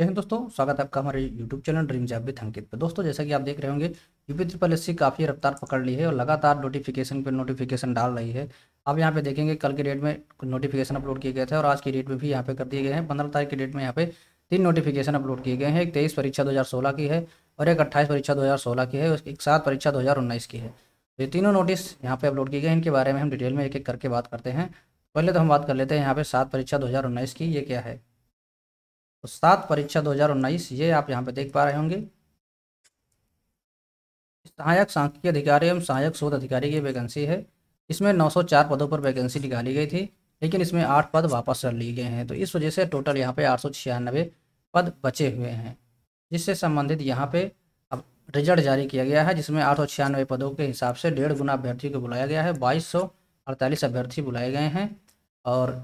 जय हिंद दोस्तों स्वागत है आपका हमारे YouTube channel dream job with Ankit पर दोस्तों जैसा कि आप देख रहे होंगे यूपी ट्रिपल एस काफ़ी रफ्तार पकड़ ली है और लगातार नोटिफिकेशन पे नोटिफिकेशन डाल रही है आप यहाँ पे देखेंगे कल के डेट में नोटिफिकेशन अपलोड किए गए थे और आज की डेट में भी यहाँ पे कर दिए गए हैं पंद्रह तारीख की डेट में यहाँ पे तीन नोटिफिकेशन अपलोड किए गए हैं एक तेईस परीक्षा दो की है और एक अट्ठाईस परीक्षा दो की है और एक सात परीक्षा दो की है तो ये तीनों नोटिस यहाँ पे अपलोड किए गए हैं इनके बारे में हम डिटेल में एक एक करके बात करते हैं पहले तो हम बात कर लेते हैं यहाँ पे सात परीक्षा दो की ये क्या है तो सात परीक्षा 2019 ये आप यहाँ पे देख पा रहे होंगे सहायक सांख्यिकी अधिकारी एवं सहायक शोध अधिकारी की वैकेंसी है इसमें 904 पदों पर वैकेंसी निकाली गई थी लेकिन इसमें आठ पद वापस कर लिए गए हैं तो इस वजह से टोटल यहाँ पे आठ पद बचे हुए हैं जिससे संबंधित यहाँ पे अब रिजल्ट जारी किया गया है जिसमें आठ पदों के हिसाब से डेढ़ गुना अभ्यर्थियों को बुलाया गया है बाईस अड़तालीस अभ्यर्थी बुलाए गए हैं और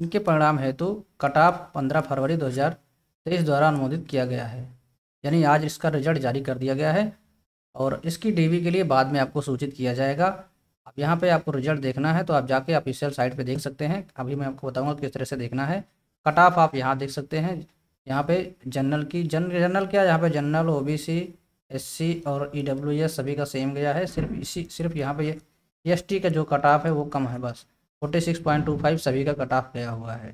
इनके परिणाम हेतु ऑफ पंद्रह फरवरी 2023 द्वारा अनुमोदित किया गया है यानी आज इसका रिजल्ट जारी कर दिया गया है और इसकी डीवी के लिए बाद में आपको सूचित किया जाएगा अब यहाँ पे आपको रिजल्ट देखना है तो आप जाके ऑफिशियल साइट पे देख सकते हैं अभी मैं आपको बताऊँगा किस तरह से देखना है कट ऑफ आप यहाँ देख सकते हैं यहाँ पे जनरल की जन जनरल क्या यहाँ पे general O B C S C और ई डब्ल्यू एस सभी का सेम गया है सिर्फ इसी सिर्फ यहाँ पे एस टी का जो कट ऑफ है वो कम है बस forty six point two five सभी का कट ऑफ गया हुआ है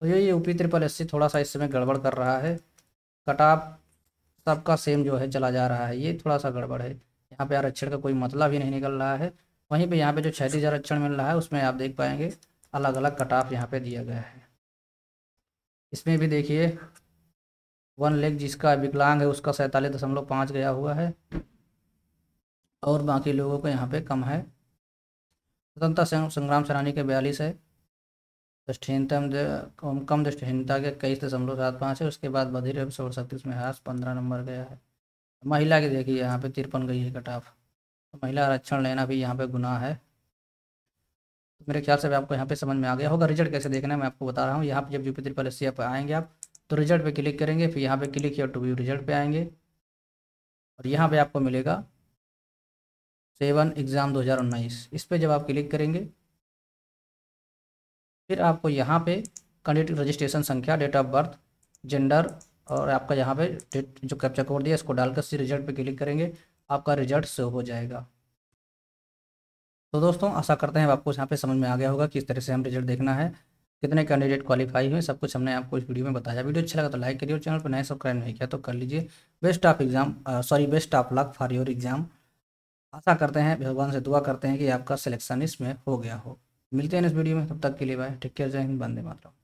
तो ये यूपी त्रिपल एस सी थोड़ा सा इस समय गड़बड़ कर रहा है कट ऑफ सबका सेम जो है चला जा रहा है ये थोड़ा सा गड़बड़ है यहाँ पे आरक्षण का कोई मतलब ही नहीं निकल रहा है वहीं पे यहाँ पे जो क्षैतिज आरक्षण मिल रहा है उसमें आप देख पाएंगे अलग अलग कट ऑफ यहाँ पे दिया गया है इसमें भी देखिए वन लेग जिसका विकलांग है उसका सैंतालीस दशमलव पाँच गया हुआ है और बाकी लोगों को यहाँ पे कम है स्वतंत्रता संग्राम सेनानी के बयालीस है दृष्टिहीनता कम दृष्टिहीनता के इक्कीस दशमलव सात पाँच है उसके बाद बधिर एवं सौर शक्ति उसमें पंद्रह नंबर गया है महिला की देखिए यहाँ पे तिरपन गई है कट ऑफ तो महिला आरक्षण लेना भी यहाँ पे गुनाह है तो मेरे ख्याल से आपको यहाँ पे समझ में आ गया होगा रिजल्ट कैसे देखना है मैं आपको बता रहा हूँ यहाँ पर जब यूपी त्रिपल एस पर आएंगे आप तो रिजल्ट पे क्लिक करेंगे फिर यहाँ पे क्लिक किया टू व्यू रिजल्ट पे आएंगे और यहाँ पे आपको मिलेगा सेवन एग्ज़ाम 2019 इस पर जब आप क्लिक करेंगे फिर आपको यहाँ पे कैंडिडेट रजिस्ट्रेशन संख्या डेट ऑफ बर्थ जेंडर और आपका यहाँ पे डेट जो कैप्चा कोड दिया इसको डालकर सी रिजल्ट पे क्लिक करेंगे आपका रिजल्ट सेव हो जाएगा तो दोस्तों आशा करते हैं आपको यहाँ पे समझ में आ गया होगा किस तरह से हम रिजल्ट देखना है कितने कैंडिडेट क्वालिफाई हुए सब कुछ हमने आपको इस वीडियो में बताया वीडियो अच्छा लगा तो लाइक करिए और चैनल पर नए सब्सक्राइब नहीं किया तो कर लीजिए best of exam sorry best of luck for your exam आशा करते हैं भगवान से दुआ करते हैं कि आपका सिलेक्शन इसमें हो गया हो मिलते हैं इस वीडियो में तब तक के लिए बाय टेक केयर जय हिंद बंदे मातरम